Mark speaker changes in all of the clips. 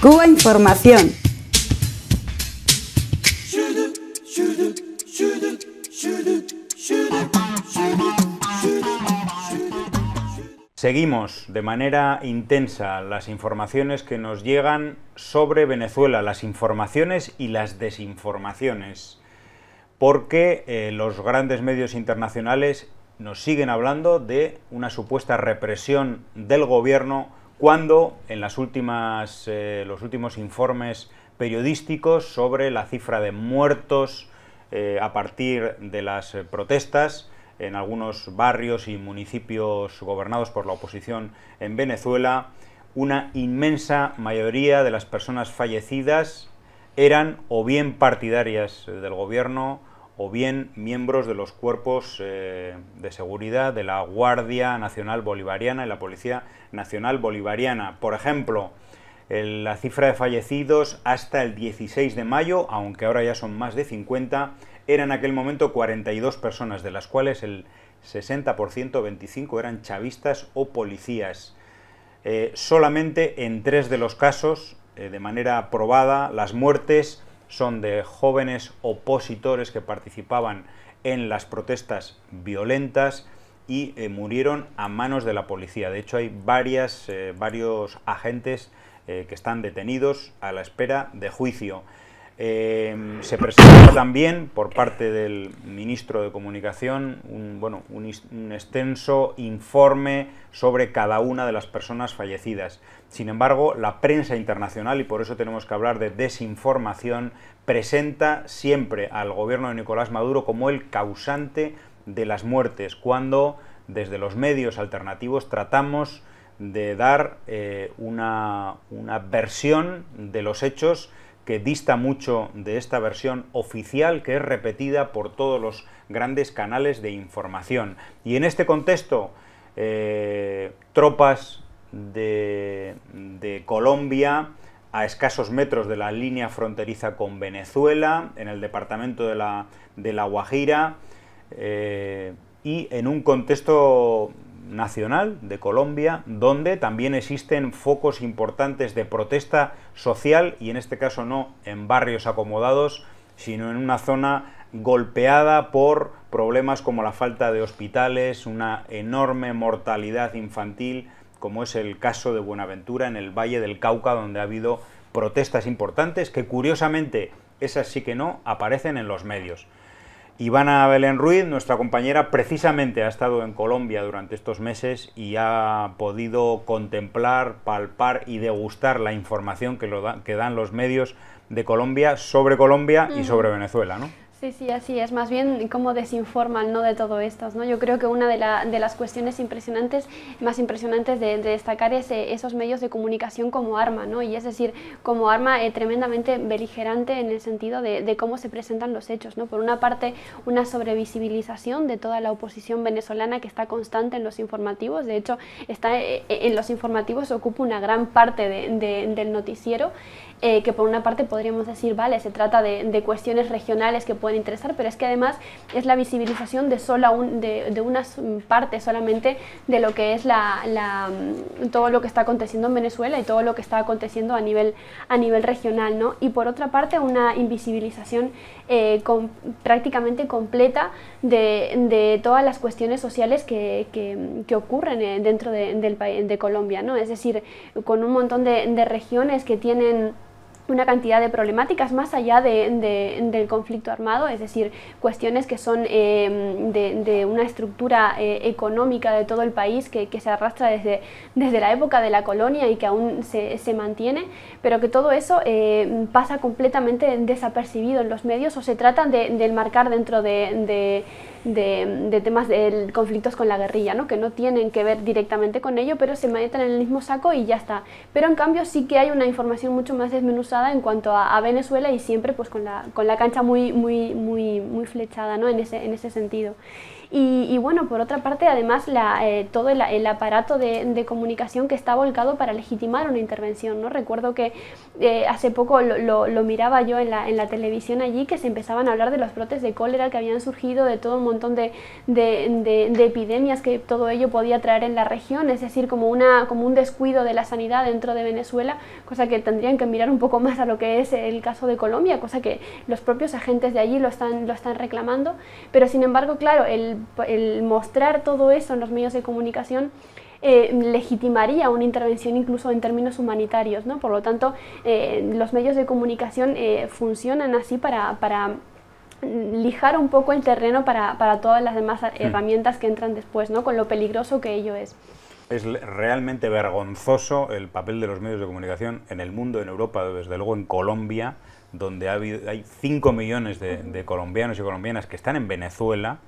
Speaker 1: Cuba Información.
Speaker 2: Seguimos de manera intensa las informaciones que nos llegan sobre Venezuela, las informaciones y las desinformaciones, porque eh, los grandes medios internacionales nos siguen hablando de una supuesta represión del gobierno cuando en eh, los últimos informes periodísticos sobre la cifra de muertos eh, a partir de las eh, protestas en algunos barrios y municipios gobernados por la oposición en Venezuela, una inmensa mayoría de las personas fallecidas eran o bien partidarias del gobierno o bien miembros de los cuerpos eh, de seguridad de la Guardia Nacional Bolivariana y la Policía Nacional Bolivariana. Por ejemplo, la cifra de fallecidos hasta el 16 de mayo, aunque ahora ya son más de 50, eran en aquel momento 42 personas, de las cuales el 60%, 25, eran chavistas o policías. Eh, solamente en tres de los casos, eh, de manera probada, las muertes son de jóvenes opositores que participaban en las protestas violentas y eh, murieron a manos de la policía. De hecho, hay varias, eh, varios agentes eh, que están detenidos a la espera de juicio. Em, se presentó también por parte del ministro de Comunicación un, bueno, un, extenso informe sobre cada una de las personas fallecidas. Sin embargo, la prensa internacional, y por eso tenemos que hablar de desinformación, presenta siempre al gobierno de Nicolás Maduro como el causante de las muertes, cuando desde los medios alternativos tratamos de dar eh, una, una versión de los hechos que dista mucho de esta versión oficial que es repetida por todos los grandes canales de información. Y en este contexto, eh, tropas de, Colombia, a escasos metros de la línea fronteriza con Venezuela, en el departamento de La, Guajira, eh, y en un contexto nacional de Colombia, donde también existen focos importantes de protesta social y en este caso no en barrios acomodados, sino en una zona golpeada por problemas como la falta de hospitales, una enorme mortalidad infantil, como es el caso de Buenaventura en el Valle del Cauca, donde ha habido protestas importantes que curiosamente, esas sí que no, aparecen en los medios. Ivana Belén Ruiz, nuestra compañera, precisamente ha estado en Colombia durante estos meses y ha podido contemplar, palpar y degustar la información que, lo que dan los medios de Colombia sobre Colombia y sobre Venezuela, ¿no?
Speaker 1: Sí, sí, así es. Más bien cómo desinforman ¿no? de todo esto. ¿no? Yo creo que una de, las cuestiones impresionantes, más impresionantes de, destacar es eh, esos medios de comunicación como arma, ¿no? y es decir, como arma eh, tremendamente beligerante en el sentido de, cómo se presentan los hechos. ¿no? Por una parte, una sobrevisibilización de toda la oposición venezolana que está constante en los informativos. De hecho, está eh, en los informativos ocupa una gran parte del noticiero. Eh, que por una parte podríamos decir, vale, se trata de, cuestiones regionales que pueden interesar, pero es que además es la visibilización de, sola un, de, de, una mm, parte solamente de lo que es la, mm, todo lo que está aconteciendo en Venezuela y todo lo que está aconteciendo a nivel, a nivel regional, ¿no? Y por otra parte, una invisibilización eh, prácticamente completa de, todas las cuestiones sociales que, mm, ocurren eh, dentro de, del, de Colombia, ¿no? Es decir, con un montón de regiones que tienen una cantidad de problemáticas más allá del conflicto armado, es decir, cuestiones que son eh, de, una estructura eh, económica de todo el país que, se arrastra desde, desde, la época de la colonia y que aún se, se mantiene, pero que todo eso eh, pasa completamente desapercibido en los medios o se trata de, marcar dentro de, temas de conflictos con la guerrilla, ¿no? que no tienen que ver directamente con ello, pero se meten en el mismo saco y ya está. Pero en cambio sí que hay una información mucho más desmenuzada en cuanto a, Venezuela y siempre pues con la, con la cancha muy, muy, muy, muy flechada ¿no? en, ese, en ese sentido. Y, bueno, por otra parte, además, la, eh, todo el, aparato de, comunicación que está volcado para legitimar una intervención. ¿no? Recuerdo que eh, hace poco lo, miraba yo en la, televisión allí, que se empezaban a hablar de los brotes de cólera que habían surgido, de todo un montón de, de epidemias que todo ello podía traer en la región, es decir, como, una, como un descuido de la sanidad dentro de Venezuela, cosa que tendrían que mirar un poco más a lo que es el caso de Colombia, cosa que los propios agentes de allí lo están, lo están reclamando, pero sin embargo, claro, el el mostrar todo eso en los medios de comunicación eh, legitimaría una intervención incluso en términos humanitarios, ¿no? Por lo tanto, eh, los medios de comunicación eh, funcionan así para, lijar un poco el terreno para, todas las demás herramientas que entran después, ¿no? Con lo peligroso que ello es.
Speaker 2: Es realmente vergonzoso el papel de los medios de comunicación en el mundo, en Europa, desde luego en Colombia, donde hay 5 millones de colombianos y colombianas que están en Venezuela,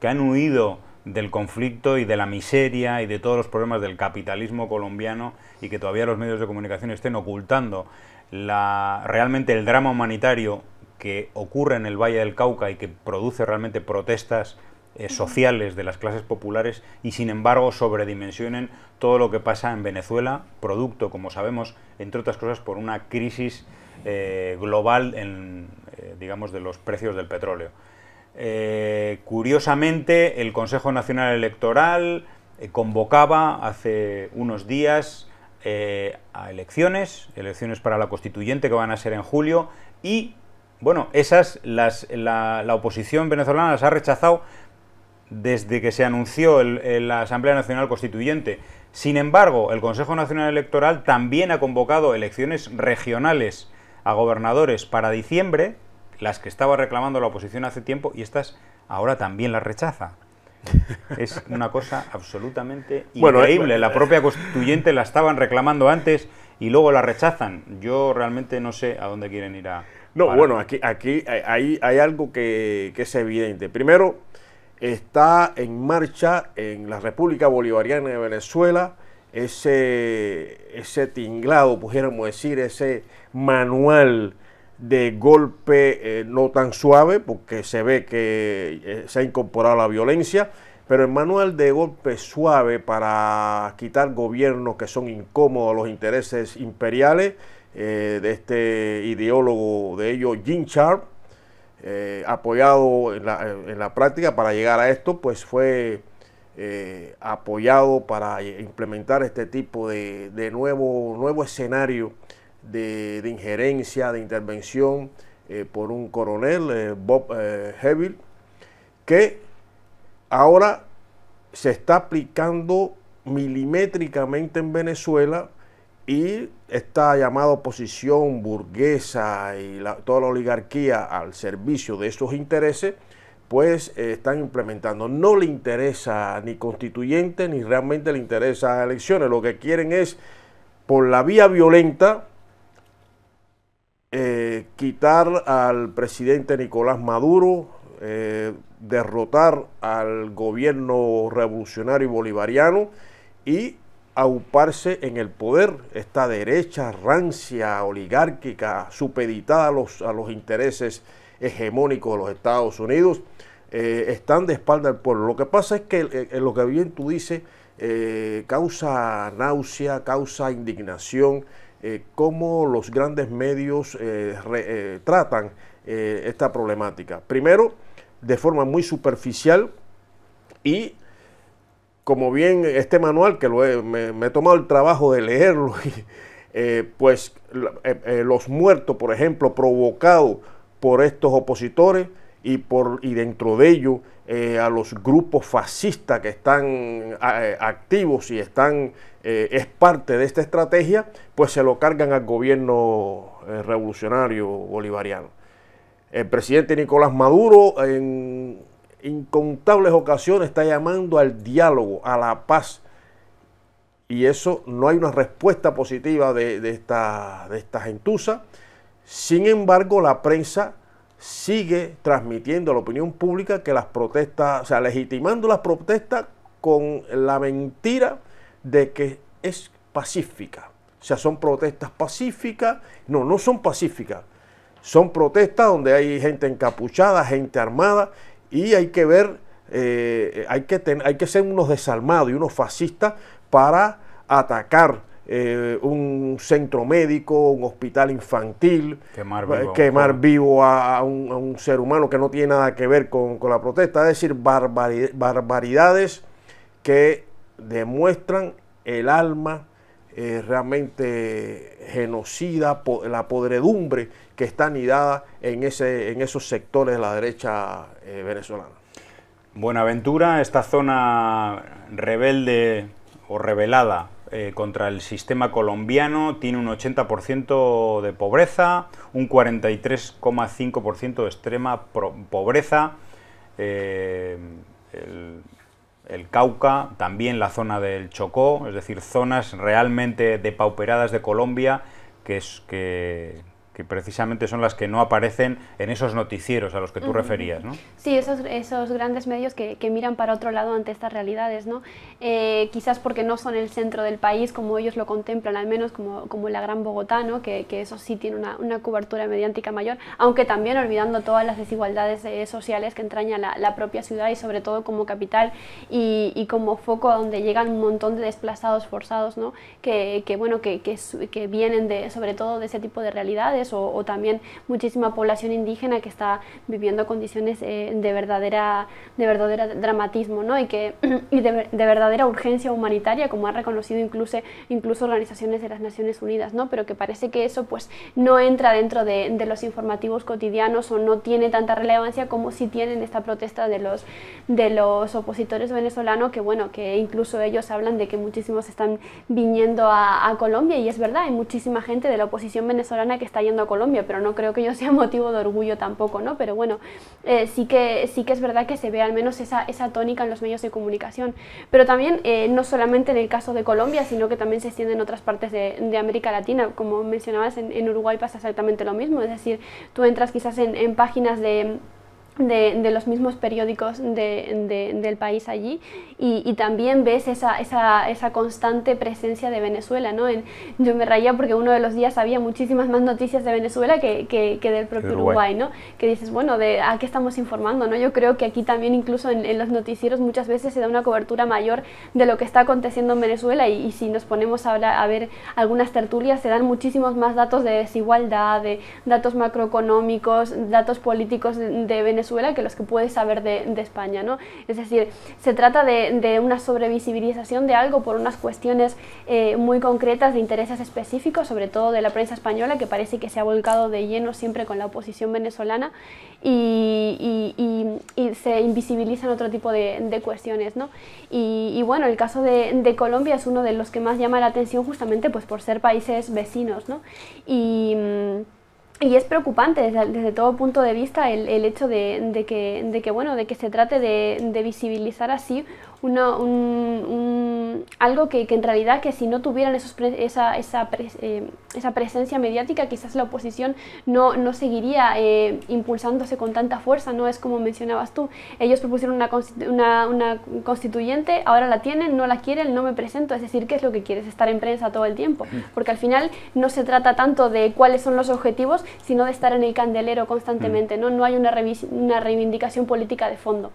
Speaker 2: que han huido del conflicto y de la miseria y de todos los problemas del capitalismo colombiano y que todavía los medios de comunicación estén ocultando realmente el drama humanitario que ocurre en el Valle del Cauca y que produce realmente protestas eh, sociales de las clases populares y sin embargo sobredimensionen todo lo que pasa en Venezuela, producto, como sabemos, entre otras cosas, por una crisis eh, global en, eh, digamos, de los precios del petróleo. Eh, curiosamente, el Consejo Nacional Electoral eh, convocaba hace unos días eh, a elecciones, elecciones para la constituyente que van a ser en julio, y bueno, esas las, la, oposición venezolana las ha rechazado desde que se anunció el, la Asamblea Nacional Constituyente. Sin embargo, el Consejo Nacional Electoral también ha convocado elecciones regionales a gobernadores para diciembre, las que estaba reclamando la oposición hace tiempo y estas ahora también las rechaza. Es una cosa absolutamente eh, increíble. la eh, propia eh. constituyente la estaban reclamando antes y luego la rechazan. Yo realmente no sé a dónde quieren ir a... No, bueno, aquí, aquí hay, hay algo que,
Speaker 3: es evidente. Primero, está en marcha en la República Bolivariana de Venezuela ese, ese tinglado, pudiéramos decir, ese manual de golpe eh, no tan suave, porque se ve que eh, se ha incorporado la violencia, pero el manual de golpe suave para quitar gobiernos que son incómodos a los intereses imperiales eh, de este ideólogo de ellos, Jim Sharp, apoyado en la, en la, práctica para llegar a esto, pues fue apoyado para implementar este tipo de, nuevo, nuevo escenario de, injerencia, de intervención eh, por un coronel, eh, Bob eh, Heville que ahora se está aplicando milimétricamente en Venezuela y está llamada oposición burguesa y toda la oligarquía al servicio de esos intereses, pues están implementando. No le interesa ni constituyente ni realmente le interesa elecciones. Lo que quieren es, por la vía violenta, quitar al presidente Nicolás Maduro, eh, derrotar al gobierno revolucionario bolivariano y auparse en el poder, esta derecha rancia, oligárquica, supeditada a los, a los intereses hegemónicos de los Estados Unidos, eh, están de espalda al pueblo. Lo que pasa es que eh, lo que bien tú dices causa náusea, causa indignación, eh, cómo los grandes medios eh, eh, tratan esta problemática. Primero, de forma muy superficial y como bien este manual, que me, he tomado el trabajo de leerlo, pues los muertos, por ejemplo, provocados por estos opositores, y, por, y dentro de ello eh, a los grupos fascistas que están eh, activos y están, eh, es parte de esta estrategia, pues se lo cargan al gobierno revolucionario bolivariano. El presidente Nicolás Maduro en incontables ocasiones está llamando al diálogo, a la paz, y eso no hay una respuesta positiva de, esta, de esta gentuza. Sin embargo, la prensa sigue transmitiendo a la opinión pública que las protestas, o sea, legitimando las protestas con la mentira de que es pacífica. O sea, son protestas pacíficas. No, no son pacíficas. Son protestas donde hay gente encapuchada, gente armada, y hay que ver, eh, hay, que hay que ser unos desarmados y unos fascistas para atacar eh, un centro médico, un hospital infantil, quemar vivo, a, un, ser humano que no tiene nada que ver con, la protesta, es decir, barbaridades, que demuestran el alma eh, realmente genocida, la podredumbre que está anidada en, esos sectores de la derecha
Speaker 2: eh, venezolana. Buenaventura, esta zona rebelde o revelada eh, contra el sistema colombiano, tiene un 80% de pobreza, un 43,5% de extrema pobreza, eh, el, el Cauca, también la zona del Chocó, es decir, zonas realmente depauperadas de Colombia que, es, que, que precisamente son las que no aparecen en esos noticieros a los que tú referías, ¿no?
Speaker 1: Sí, esos, esos grandes medios que, miran para otro lado ante estas realidades, ¿no? Eh, quizás porque no son el centro del país como ellos lo contemplan, al menos como, como la gran Bogotá, ¿no? Que, eso sí tiene una, cobertura mediática mayor, aunque también olvidando todas las desigualdades eh, sociales que entraña la, propia ciudad y sobre todo como capital y, como foco a donde llegan un montón de desplazados forzados, ¿no? Que, que bueno, que, que vienen de, sobre todo de ese tipo de realidades o, también muchísima población indígena que está viviendo condiciones eh, de verdadera de verdadero dramatismo ¿no? y, que, y de, verdadera urgencia humanitaria, como han reconocido incluso, incluso organizaciones de las Naciones Unidas, ¿no? pero que parece que eso pues, no entra dentro de, los informativos cotidianos o no tiene tanta relevancia como si tienen esta protesta de los, de los opositores venezolanos, que bueno, que incluso ellos hablan de que muchísimos están viniendo a, a Colombia y es verdad, hay muchísima gente de la oposición venezolana que está yendo a Colombia, pero no creo que yo sea motivo de orgullo tampoco, ¿no? Pero bueno, eh, sí, que, sí que es verdad que se ve al menos esa, esa tónica en los medios de comunicación. Pero también, eh, no solamente en el caso de Colombia, sino que también se extiende en otras partes de, América Latina. Como mencionabas, en, Uruguay pasa exactamente lo mismo, es decir, tú entras quizás en páginas de de, los mismos periódicos del país allí y, también ves esa, esa, esa, constante presencia de Venezuela. ¿no? yo me reía porque uno de los días había muchísimas más noticias de Venezuela que, que, del propio Uruguay. ¿no? que dices, bueno, de, ¿a qué estamos informando? ¿no? Yo creo que aquí también incluso en, los noticieros muchas veces se da una cobertura mayor de lo que está aconteciendo en Venezuela y, y si nos ponemos hablar a ver algunas tertulias se dan muchísimos más datos de desigualdad, de datos macroeconómicos, datos políticos de Venezuela que los que puedes saber de, España, ¿no? Es decir, se trata de, una sobrevisibilización de algo por unas cuestiones eh, muy concretas de intereses específicos, sobre todo de la prensa española, que parece que se ha volcado de lleno siempre con la oposición venezolana y, se invisibilizan otro tipo de, de cuestiones, ¿no? Y, bueno, el caso de, Colombia es uno de los que más llama la atención justamente pues por ser países vecinos, ¿no? Y... Mm, y es preocupante desde, todo punto de vista el, el hecho de, que, de, que, bueno de que se trate de, visibilizar así un algo que, en realidad que si no tuvieran esos esa, eh, esa, presencia mediática, quizás la oposición no, no seguiría eh, impulsándose con tanta fuerza, no es como mencionabas tú. Ellos propusieron una, una, constituyente, ahora la tienen, no la quieren, no me presento, es decir, ¿qué es lo que quieres? Estar en prensa todo el tiempo, porque al final no se trata tanto de cuáles son los objetivos, sino de estar en el candelero constantemente, no, no hay una, una reivindicación política de fondo.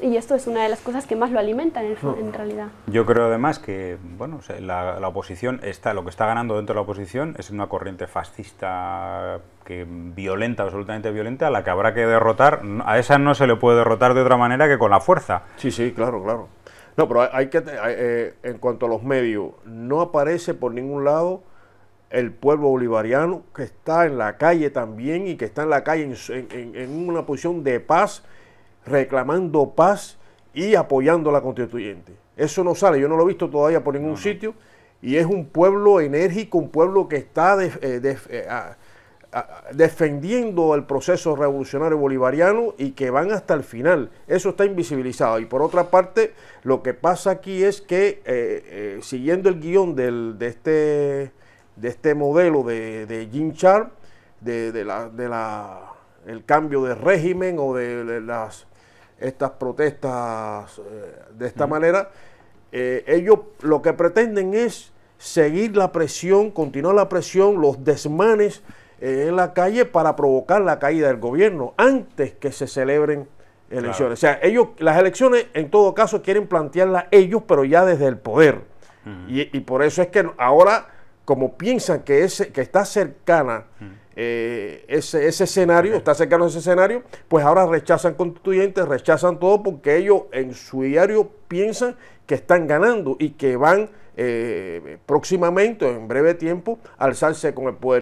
Speaker 1: Y esto es una de las cosas que más lo alimentan en, en realidad.
Speaker 2: Yo creo además que bueno, la, oposición está, lo que está ganando dentro de la oposición es una corriente fascista que violenta, absolutamente violenta, a la que habrá que derrotar. A esa no se le puede derrotar de otra manera que con la fuerza. Sí, sí, claro, claro.
Speaker 3: No, pero hay que,
Speaker 2: eh, en
Speaker 3: cuanto a los medios, no aparece por ningún lado el pueblo bolivariano que está en la calle también y que está en la calle en, en una posición de paz, reclamando paz y apoyando a la constituyente. Eso no sale, yo no lo he visto todavía por ningún sitio. Y es un pueblo enérgico, un pueblo que está eh, eh, defendiendo el proceso revolucionario bolivariano y que van hasta el final. Eso está invisibilizado. Y por otra parte, lo que pasa aquí es que, eh, siguiendo el guión de, este, de este modelo de, de Jim de, la, el cambio de régimen o de las estas protestas eh, de esta manera, eh, ellos lo que pretenden es seguir la presión, continuar la presión, los desmanes eh, en la calle para provocar la caída del gobierno antes que se celebren elecciones. O sea, ellos, las elecciones en todo caso quieren plantearlas ellos, pero ya desde el poder. y, por eso es que ahora, como piensan que, que está cercana eh, ese, escenario, está cercano a ese escenario, pues ahora rechazan constituyentes, rechazan todo porque ellos en su diario piensan que están ganando y que van eh, próximamente, en breve tiempo, alzarse con el poder.